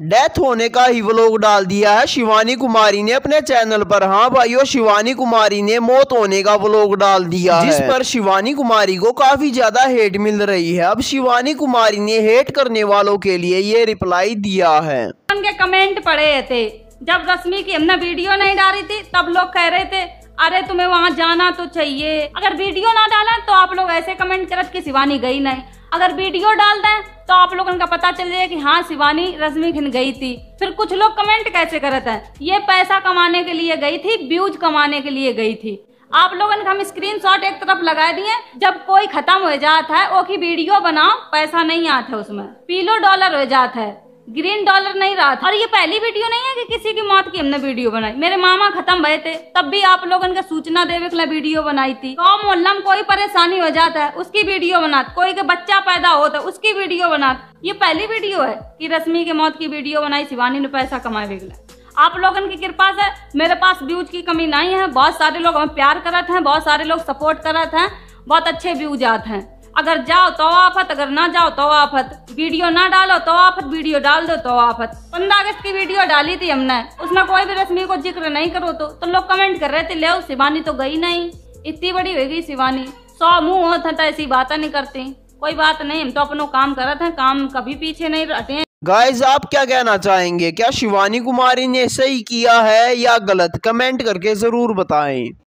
death होने का ही vlog डाल दिया है शिवानी कुमारी ने अपने चैनल पर हाँ भाइयों शिवानी कुमारी ने मौत होने का व्लॉग डाल दिया जिस पर शिवानी कुमारी को काफी ज्यादा हेट मिल रही है अब शिवानी कुमारी ने हेट करने वालों के लिए ये रिप्लाई दिया है उनके कमेंट पड़े थे जब रश्मि की हमने वीडियो नहीं डाली थी तब लोग कह रहे थे अरे तुम्हें वहाँ जाना तो चाहिए अगर वीडियो ना डाला तो आप लोग ऐसे कमेंट करत शिवानी गई नहीं अगर वीडियो डाल दें तो आप लोगों का पता चल जाए कि हाँ शिवानी रश्मि खिन गई थी फिर कुछ लोग कमेंट कैसे करते हैं ये पैसा कमाने के लिए गई थी व्यूज कमाने के लिए गई थी आप लोगों ने हम शॉट एक तरफ लगा दिए जब कोई खत्म हो जाता है वो की वीडियो बनाओ पैसा नहीं आता है उसमें पीलो डॉलर हो जाता है ग्रीन डॉलर नहीं रहा था और ये पहली वीडियो नहीं है कि किसी की मौत की हमने वीडियो बनाई मेरे मामा खत्म भय थे तब भी आप लोग इनका सूचना देवे के लिए वीडियो बनाई थी गाँव मोहल्ला में कोई परेशानी हो जाता है उसकी वीडियो बना कोई के बच्चा पैदा होता तो है उसकी वीडियो बना ये पहली वीडियो है कि रश्मि के मौत की वीडियो बनाई शिवानी ने पैसा कमाए बिगला आप लोगों की कृपा से मेरे पास व्यूज की कमी नहीं है बहुत सारे लोग हमें प्यार करते हैं बहुत सारे लोग सपोर्ट करते हैं बहुत अच्छे व्यूज आते हैं अगर जाओ तो आफत अगर ना जाओ तो आफत वीडियो ना डालो तो आफत वीडियो डाल दो तो आफत पंद्रह अगस्त की वीडियो डाली थी हमने उसमें कोई भी रश्मि को जिक्र नहीं करो तो, तो लोग कमेंट कर रहे थे ले शिवानी तो गई नहीं इतनी बड़ी होगी शिवानी सौ मुंह हो था ऐसी बातें नहीं करती कोई बात नहीं हम तो अपनो काम कर रहे थे काम कभी पीछे नहीं रहते गाइज आप क्या कहना चाहेंगे क्या शिवानी कुमारी ने सही किया है या गलत कमेंट करके जरूर बताएं